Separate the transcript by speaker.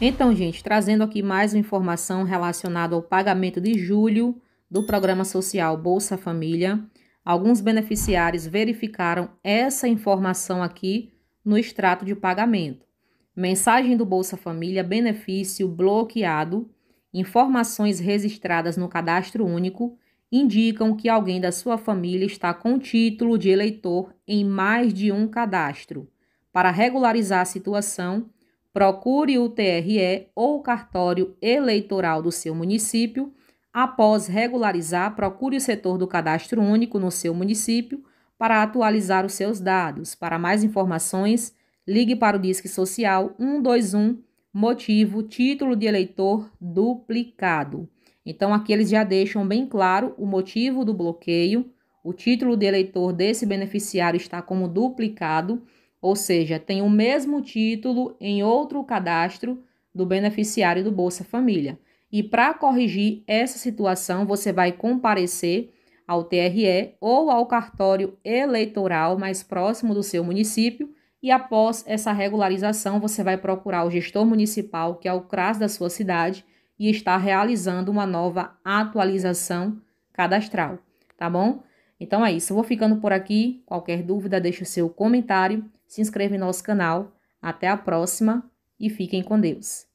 Speaker 1: Então, gente, trazendo aqui mais uma informação relacionada ao pagamento de julho do programa social Bolsa Família. Alguns beneficiários verificaram essa informação aqui no extrato de pagamento. Mensagem do Bolsa Família, benefício bloqueado. Informações registradas no cadastro único indicam que alguém da sua família está com título de eleitor em mais de um cadastro. Para regularizar a situação, procure o TRE ou o cartório eleitoral do seu município. Após regularizar, procure o setor do cadastro único no seu município para atualizar os seus dados. Para mais informações, ligue para o Disque Social 121, motivo, título de eleitor duplicado. Então, aqui eles já deixam bem claro o motivo do bloqueio. O título de eleitor desse beneficiário está como duplicado ou seja, tem o mesmo título em outro cadastro do beneficiário do Bolsa Família. E para corrigir essa situação, você vai comparecer ao TRE ou ao cartório eleitoral mais próximo do seu município e após essa regularização, você vai procurar o gestor municipal, que é o CRAS da sua cidade, e está realizando uma nova atualização cadastral, tá bom? Então é isso, eu vou ficando por aqui. Qualquer dúvida, deixe o seu comentário se inscreva em nosso canal. Até a próxima e fiquem com Deus.